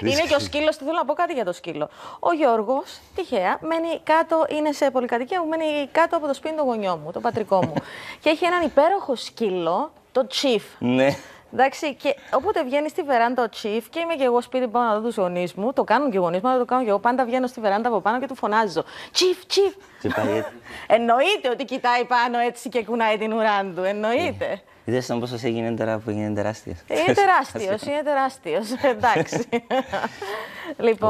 Είναι και ο σκύλο. Θέλω να πω κάτι για το σκύλο. Ο Γιώργος, τυχαία, μένει κάτω, είναι σε πολυκατοικία μου, μένει κάτω από το σπίτι του γονιό μου, το πατρικό μου. και έχει έναν υπέροχο σκύλο, το Τσίφ. Ναι. Εντάξει, και όποτε βγαίνεις στη βεράντα ο τσίφ και είμαι και εγώ σπίτι πάνω να δω τους γονείς μου, το κάνουν και οι γονείς μου, αλλά το κάνω και εγώ. Πάντα βγαίνω στη βεράντα από πάνω και του φωνάζω. τσίφ τσίφ. Εννοείται ότι κοιτάει πάνω έτσι και κουνάει την ουρά του. Εννοείται. Ναι. Είδες τον πόσο έγινε τώρα που έγινε τεράστιος. Ε, είναι τεράστιο, είναι τεράστιος. Εντάξει. λοιπόν.